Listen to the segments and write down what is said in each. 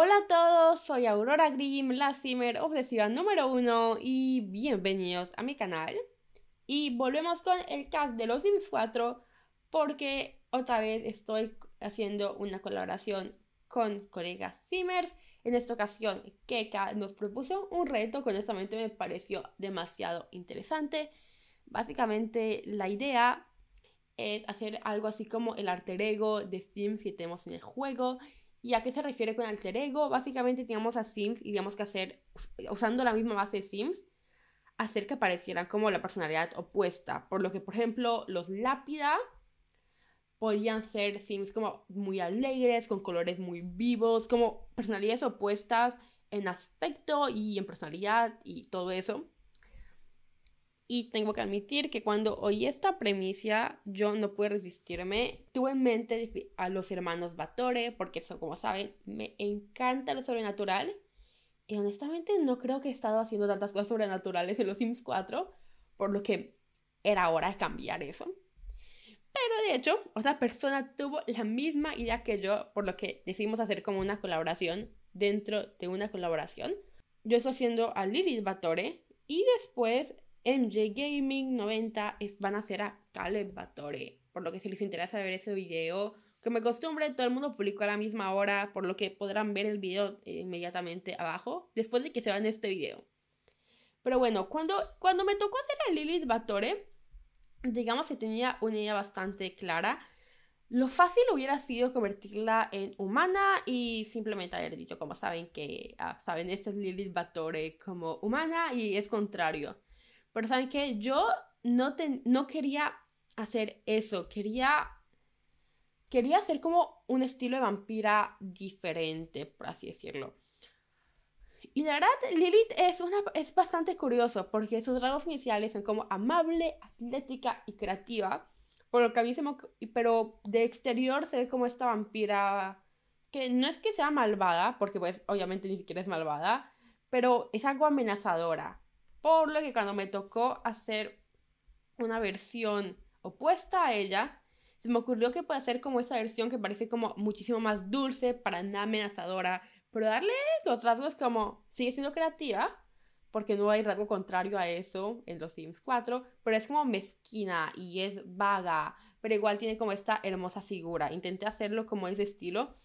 Hola a todos, soy Aurora Grimm, la Zimmer obsesiva número uno, y bienvenidos a mi canal. Y volvemos con el cast de los Sims 4 porque otra vez estoy haciendo una colaboración con colegas Simmers. En esta ocasión, Keka nos propuso un reto que honestamente me pareció demasiado interesante. Básicamente, la idea es hacer algo así como el alter ego de Sims que tenemos en el juego ¿Y a qué se refiere con alter ego? Básicamente teníamos a Sims y teníamos que hacer, usando la misma base de Sims, hacer que aparecieran como la personalidad opuesta. Por lo que, por ejemplo, los lápida podían ser Sims como muy alegres, con colores muy vivos, como personalidades opuestas en aspecto y en personalidad y todo eso. Y tengo que admitir que cuando oí esta premisa, yo no pude resistirme. Tuve en mente a los hermanos Batore, porque eso, como saben, me encanta lo sobrenatural. Y honestamente no creo que he estado haciendo tantas cosas sobrenaturales en los Sims 4, por lo que era hora de cambiar eso. Pero de hecho, otra persona tuvo la misma idea que yo, por lo que decidimos hacer como una colaboración dentro de una colaboración. Yo estoy haciendo a Lilith Batore y después MJ Gaming 90 van a ser a Caleb Batore. Por lo que si les interesa ver ese video, como me costumbre, todo el mundo publicó a la misma hora, por lo que podrán ver el video eh, inmediatamente abajo, después de que se vean este video. Pero bueno, cuando, cuando me tocó hacer a Lilith Batore, digamos que tenía una idea bastante clara. Lo fácil hubiera sido convertirla en humana y simplemente haber dicho, como saben que, ah, saben, esta es Lilith Batore como humana y es contrario. Pero saben que yo no, no quería hacer eso, quería, quería hacer como un estilo de vampira diferente, por así decirlo. Y la verdad, Lilith es, una, es bastante curioso porque sus rasgos iniciales son como amable, atlética y creativa. Por lo que a pero de exterior se ve como esta vampira que no es que sea malvada, porque pues obviamente ni siquiera es malvada, pero es algo amenazadora. Por lo que cuando me tocó hacer una versión opuesta a ella, se me ocurrió que puede hacer como esa versión que parece como muchísimo más dulce, para nada amenazadora, pero darle los rasgos como sigue siendo creativa, porque no hay rasgo contrario a eso en los Sims 4, pero es como mezquina y es vaga, pero igual tiene como esta hermosa figura. Intenté hacerlo como ese estilo,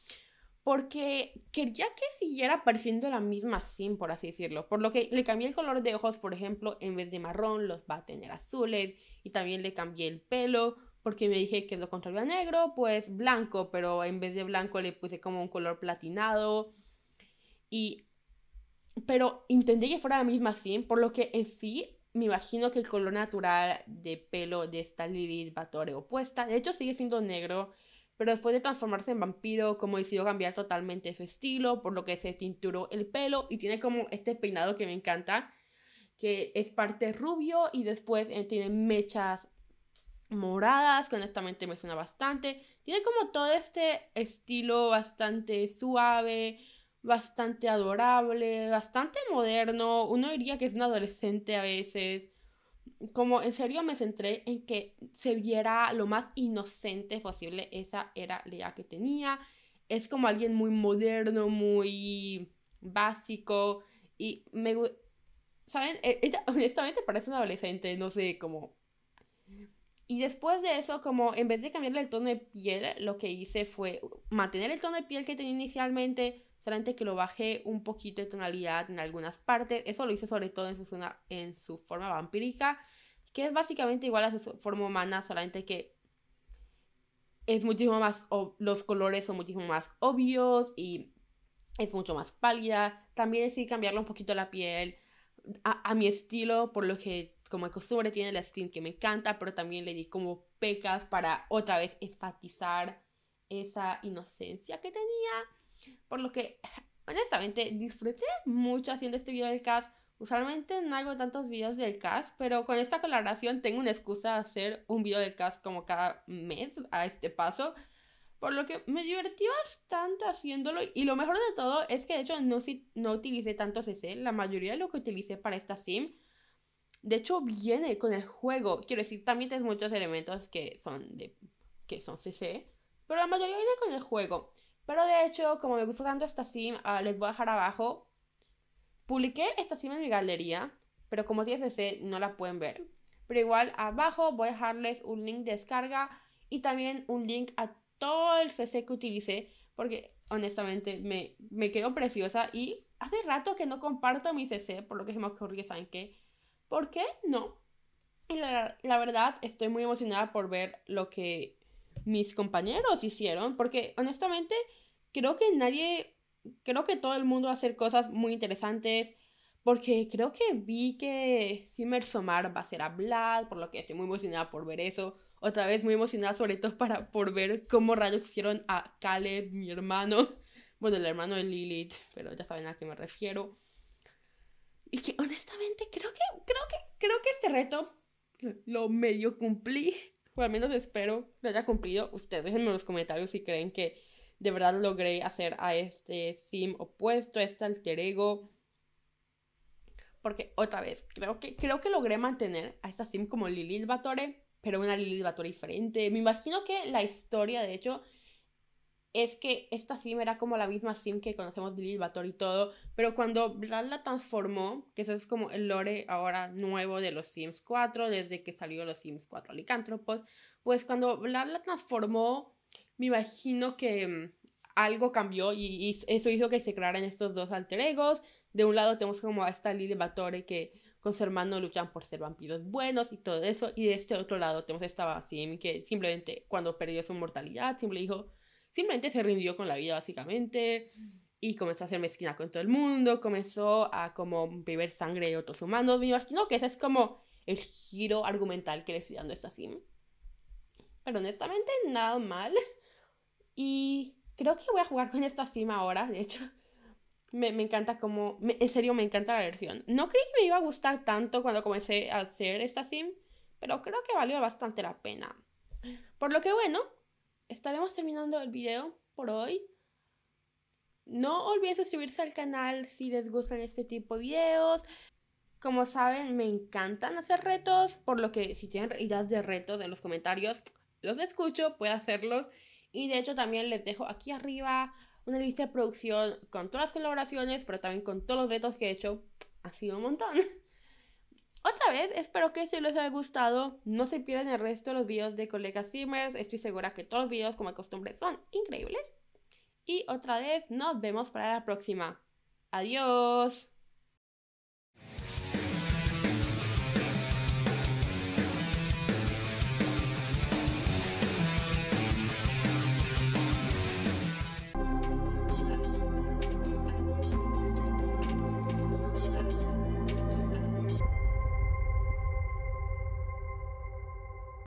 porque quería que siguiera pareciendo la misma Sim, por así decirlo. Por lo que le cambié el color de ojos, por ejemplo, en vez de marrón, los va a tener azules. Y también le cambié el pelo, porque me dije que lo contrario a negro, pues blanco, pero en vez de blanco le puse como un color platinado. Y. Pero intenté que fuera la misma Sim, por lo que en sí me imagino que el color natural de pelo de esta Lilith opuesta, de hecho sigue siendo negro, pero después de transformarse en vampiro, como decidió cambiar totalmente su estilo, por lo que se tinturó el pelo y tiene como este peinado que me encanta, que es parte rubio y después eh, tiene mechas moradas, que honestamente me suena bastante. Tiene como todo este estilo bastante suave, bastante adorable, bastante moderno. Uno diría que es un adolescente a veces como en serio me centré en que se viera lo más inocente posible. Esa era la idea que tenía. Es como alguien muy moderno, muy básico. Y me... ¿Saben? E-, honestamente parece un adolescente, no sé, como... Y después de eso, como en vez de cambiarle el tono de piel, lo que hice fue mantener el tono de piel que tenía inicialmente, solamente que lo bajé un poquito de tonalidad en algunas partes. Eso lo hice sobre todo en su, en su forma vampírica, que es básicamente igual a su forma humana, solamente que es muchísimo más, los colores son muchísimo más obvios y es mucho más pálida. También decidí cambiarle un poquito la piel a, a mi estilo, por lo que como de costumbre tiene la skin que me encanta, pero también le di como pecas para otra vez enfatizar esa inocencia que tenía. Por lo que, honestamente, disfruté mucho haciendo este video del cast. Usualmente no hago tantos videos del cast, pero con esta colaboración tengo una excusa de hacer un video del cast como cada mes a este paso. Por lo que me divertí bastante haciéndolo y lo mejor de todo es que de hecho no, no utilicé tanto CC, la mayoría de lo que utilicé para esta sim de hecho viene con el juego. Quiero decir, también tienes muchos elementos que son de que son CC, pero la mayoría viene con el juego. Pero de hecho, como me gusta tanto esta sim, ah, les voy a dejar abajo. Publiqué esta sim en mi galería, pero como tiene CC no la pueden ver. Pero igual abajo voy a dejarles un link de descarga y también un link a todo el CC que utilicé, porque honestamente me, me quedo preciosa y hace rato que no comparto mi CC, por lo que se me ocurrió, ¿saben qué? ¿Por qué no? Y la verdad estoy muy emocionada por ver lo que mis compañeros hicieron, porque honestamente creo que nadie, creo que todo el mundo va a hacer cosas muy interesantes, porque creo que vi que Simmer Somar va a ser hablar, por lo que estoy muy emocionada por ver eso. Otra vez muy emocionada, sobre todo para, por ver cómo rayos hicieron a Caleb, mi hermano. Bueno, el hermano de Lilith, pero ya saben a qué me refiero. Y que honestamente creo que, creo que, creo que este reto lo medio cumplí. O al menos espero lo haya cumplido. Ustedes déjenme en los comentarios si creen que de verdad logré hacer a este sim opuesto, a este alter ego. Porque otra vez, creo que, creo que logré mantener a esta sim como Lilith Batore, pero una Lilith Batore diferente. Me imagino que la historia, de hecho, es que esta sim era como la misma sim que conocemos de Lil Bator y todo, pero cuando Vlad la transformó, que eso es como el lore ahora nuevo de los Sims 4, desde que salió los Sims 4 Alicántropos, pues cuando Vlad la transformó, me imagino que mm, algo cambió y, eso hizo que se crearan estos dos alter egos. De un lado tenemos como a esta Lili Bator que con su hermano luchan por ser vampiros buenos y todo eso. Y de este otro lado tenemos esta sim que simplemente cuando perdió su mortalidad, simplemente dijo, simplemente se rindió con la vida básicamente y comenzó a ser mezquina con todo el mundo, comenzó a como beber sangre de otros humanos. Me imagino que ese es como el giro argumental que le estoy dando a esta sim. Pero honestamente, nada mal. Y creo que voy a jugar con esta sim ahora, de hecho. Me, me encanta como... en serio, me encanta la versión. No creí que me iba a gustar tanto cuando comencé a hacer esta sim, pero creo que valió bastante la pena. Por lo que bueno, estaremos terminando el video por hoy. No olviden suscribirse al canal si les gustan este tipo de videos. Como saben, me encantan hacer retos, por lo que si tienen ideas de retos en los comentarios, los escucho, puedo hacerlos. Y de hecho también les dejo aquí arriba una lista de producción con todas las colaboraciones, pero también con todos los retos que he hecho. Ha sido un montón. Otra vez, espero que si les haya gustado, no se pierdan el resto de los videos de colegas Simmers, estoy segura que todos los videos como de costumbre son increíbles. Y otra vez, nos vemos para la próxima. Adiós.